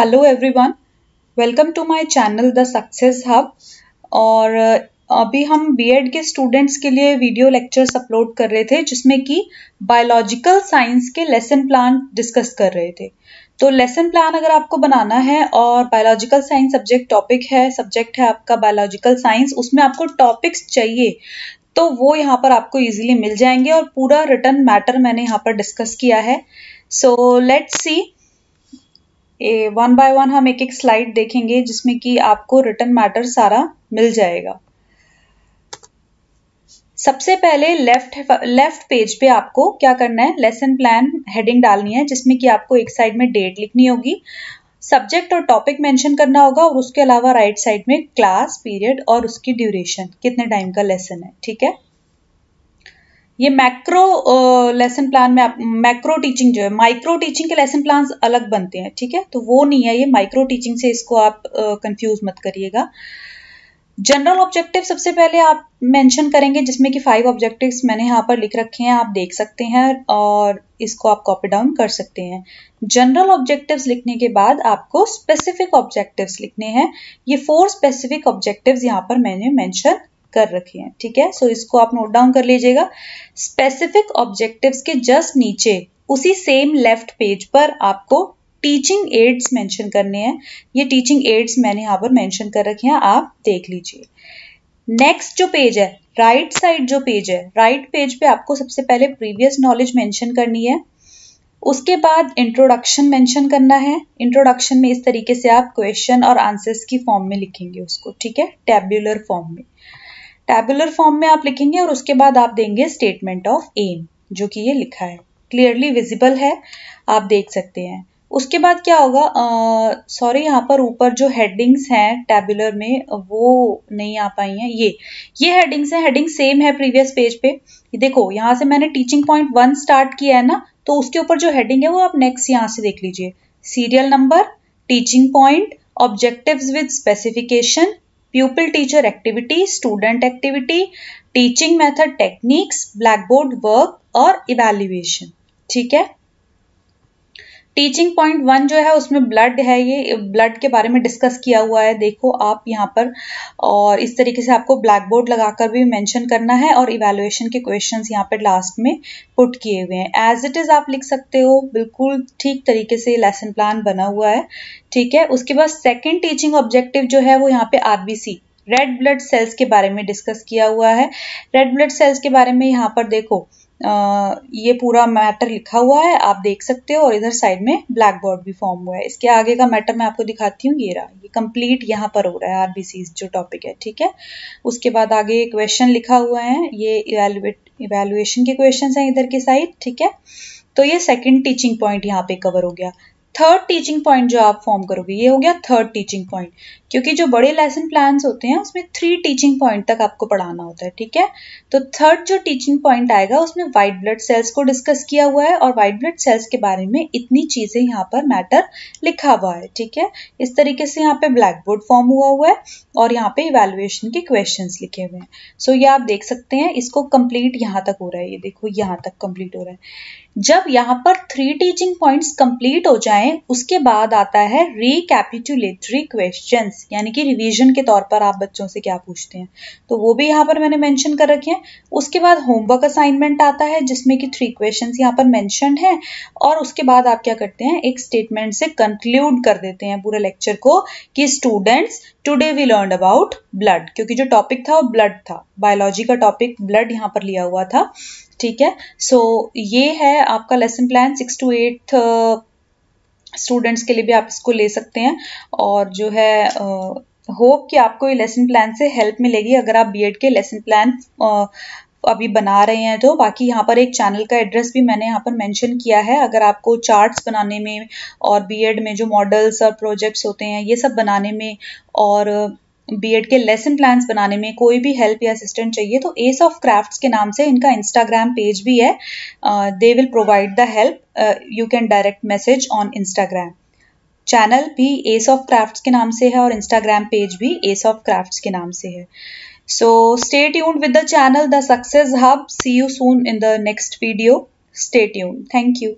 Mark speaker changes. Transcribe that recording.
Speaker 1: Hello everyone welcome to my channel the success hub और अभी हम बीएड के स्टूडेंट्स के लिए वीडियो लेक्चर्स अपलोड कर रहे थे जिसमें कि बायोलॉजिकल साइंस के लेसन प्लान डिस्कस कर रहे थे तो लेसन प्लान अगर आपको बनाना है और बायोलॉजिकल साइंस सब्जेक्ट टॉपिक है सब्जेक्ट है आपका बायोलॉजिकल साइंस उसमें आपको टॉपिक्स चाहिए तो वो यहाँ पर आपको इजीली मिल जाएंगे और पूरा रिटर्न मैटर मैंने यहाँ पर डिस्कस किया है so let's see one by one हम एक एक स्लाइड देखेंगे जिसमें कि आपको रिटर्न मैटर सारा मिल जाएगा सबसे पहले लेफ्ट लेफ्ट पेज पे आपको क्या करना है लेसन प्लान हेडिंग डालनी है जिसमें कि आपको एक साइड में डेट लिखनी होगी सब्जेक्ट और टॉपिक मेंशन करना होगा और उसके अलावा राइट right साइड में क्लास पीरियड और उसकी ड्यूरेशन कितने टाइम का लेसन है ठीक है ये मैक्रो लेसन प्लान में आप मैक्रो टीचिंग जो है माइक्रो टीचिंग के लेसन प्लान अलग बनते हैं ठीक है तो वो नहीं है ये माइक्रो टीचिंग से इसको आप कंफ्यूज uh, मत करिएगा जनरल ऑब्जेक्टिव सबसे पहले आप मेंशन करेंगे जिसमें कि फाइव ऑब्जेक्टिव्स मैंने यहाँ पर लिख रखे हैं आप देख सकते हैं और इसको आप कॉपी डाउन कर सकते हैं जनरल ऑब्जेक्टिव्स लिखने के बाद आपको स्पेसिफिक ऑब्जेक्टिव्स लिखने हैं ये फोर स्पेसिफिक ऑब्जेक्टिव्स यहाँ पर मैंने मेंशन कर रखे हैं ठीक है सो so, इसको आप नोट डाउन कर लीजिएगा स्पेसिफिक ऑब्जेक्टिव्स के जस्ट नीचे उसी सेम लेफ्ट पेज पर आपको टीचिंग एड्स मेंशन करने हैं ये टीचिंग एड्स मैंने यहाँ पर मेंशन कर रखे हैं आप देख लीजिए नेक्स्ट जो पेज है राइट right साइड जो पेज है राइट right पेज पे आपको सबसे पहले प्रीवियस नॉलेज मेंशन करनी है उसके बाद इंट्रोडक्शन मेंशन करना है इंट्रोडक्शन में इस तरीके से आप क्वेश्चन और आंसर्स की फॉर्म में लिखेंगे उसको ठीक है टेबुलर फॉर्म में टेबुलर फॉर्म में आप लिखेंगे और उसके बाद आप देंगे स्टेटमेंट ऑफ एम जो कि ये लिखा है क्लियरली विजिबल है आप देख सकते हैं उसके बाद क्या होगा सॉरी यहाँ पर ऊपर जो हेडिंग्स हैं टेबुलर में वो नहीं आ पाई हैं ये ये हेडिंग्स हैं हेडिंग सेम है प्रीवियस पेज पे देखो यहाँ से मैंने टीचिंग पॉइंट वन स्टार्ट किया है ना तो उसके ऊपर जो हेडिंग है वो आप नेक्स्ट यहाँ से देख लीजिए serial number teaching point objectives with specification pupil teacher activity, student activity, teaching method techniques, blackboard work और evaluation. ठीक है टीचिंग पॉइंट वन जो है उसमें ब्लड है ये ब्लड के बारे में डिस्कस किया हुआ है देखो आप यहाँ पर और इस तरीके से आपको ब्लैक बोर्ड लगाकर भी मेंशन करना है और इवेलुएशन के क्वेश्चंस यहाँ पर लास्ट में पुट किए हुए हैं एज इट इज़ आप लिख सकते हो बिल्कुल ठीक तरीके से लेसन प्लान बना हुआ है ठीक है उसके बाद सेकेंड टीचिंग ऑब्जेक्टिव जो है वो यहाँ पे आरबीसी रेड ब्लड सेल्स के बारे में डिस्कस किया हुआ है रेड ब्लड सेल्स के बारे में यहाँ पर देखो आ, ये पूरा मैटर लिखा हुआ है आप देख सकते हो और इधर साइड में ब्लैक बोर्ड भी फॉर्म हुआ है इसके आगे का मैटर मैं आपको दिखाती हूँ ये रहा ये कंप्लीट यहाँ पर हो रहा है आरबीसी जो टॉपिक है ठीक है उसके बाद आगे क्वेश्चन लिखा हुआ है ये इवेलुएट इवेलुएशन के क्वेश्चन हैं इधर के साइड ठीक है तो ये सेकेंड टीचिंग पॉइंट यहाँ पे कवर हो गया थर्ड टीचिंग पॉइंट जो आप फॉर्म करोगे ये हो गया थर्ड टीचिंग पॉइंट क्योंकि जो बड़े लेसन प्लान होते हैं उसमें थ्री टीचिंग पॉइंट तक आपको पढ़ाना होता है ठीक है तो थर्ड जो टीचिंग पॉइंट आएगा उसमें व्हाइट ब्लड सेल्स को डिस्कस किया हुआ है और व्हाइट ब्लड सेल्स के बारे में इतनी चीजें यहाँ पर मैटर लिखा हुआ है ठीक है इस तरीके से यहाँ पे ब्लैक बोर्ड फॉर्म हुआ हुआ है और यहाँ पे इवेल्युएशन के क्वेश्चन लिखे हुए हैं सो so, ये आप देख सकते हैं इसको कंप्लीट यहाँ तक हो रहा है ये देखो यहाँ तक कंप्लीट हो रहा है जब यहाँ पर थ्री टीचिंग पॉइंट्स कंप्लीट हो जाएं उसके बाद आता है रिकैपिटुलेटरी क्वेश्चंस यानी कि रिवीजन के तौर पर आप बच्चों से क्या पूछते हैं तो वो भी यहाँ पर मैंने मेंशन कर रखे हैं उसके बाद होमवर्क असाइनमेंट आता है जिसमें कि थ्री क्वेश्चंस यहाँ पर मैंशन है और उसके बाद आप क्या करते हैं एक स्टेटमेंट से कंक्लूड कर देते हैं पूरे लेक्चर को कि students today we learn about blood क्योंकि जो टॉपिक था वो ब्लड था बायोलॉजी का टॉपिक ब्लड यहाँ पर लिया हुआ था ठीक है सो so, ये है आपका lesson plan six to eighth students के लिए भी आप इसको ले सकते हैं और जो है होप uh, कि आपको ये लेसन प्लान से हेल्प मिलेगी अगर आप बीएड के लेसन प्लान uh, अभी बना रहे हैं तो बाकी यहाँ पर एक चैनल का एड्रेस भी मैंने यहाँ पर मेंशन किया है अगर आपको चार्ट्स बनाने में और बीएड में जो मॉडल्स और प्रोजेक्ट्स होते हैं ये सब बनाने में और बीएड के लेसन प्लान्स बनाने में कोई भी हेल्प या असिस्टेंट चाहिए तो एस ऑफ क्राफ्ट के नाम से इनका इंस्टाग्राम पेज भी है they will provide the help you can direct message on Instagram channel भी एस ऑफ क्राफ्ट के नाम से है और इंस्टाग्राम पेज भी एस ऑफ क्राफ्ट के नाम से है so stay tuned with the channel the success hub see you soon in the next video stay tune thank you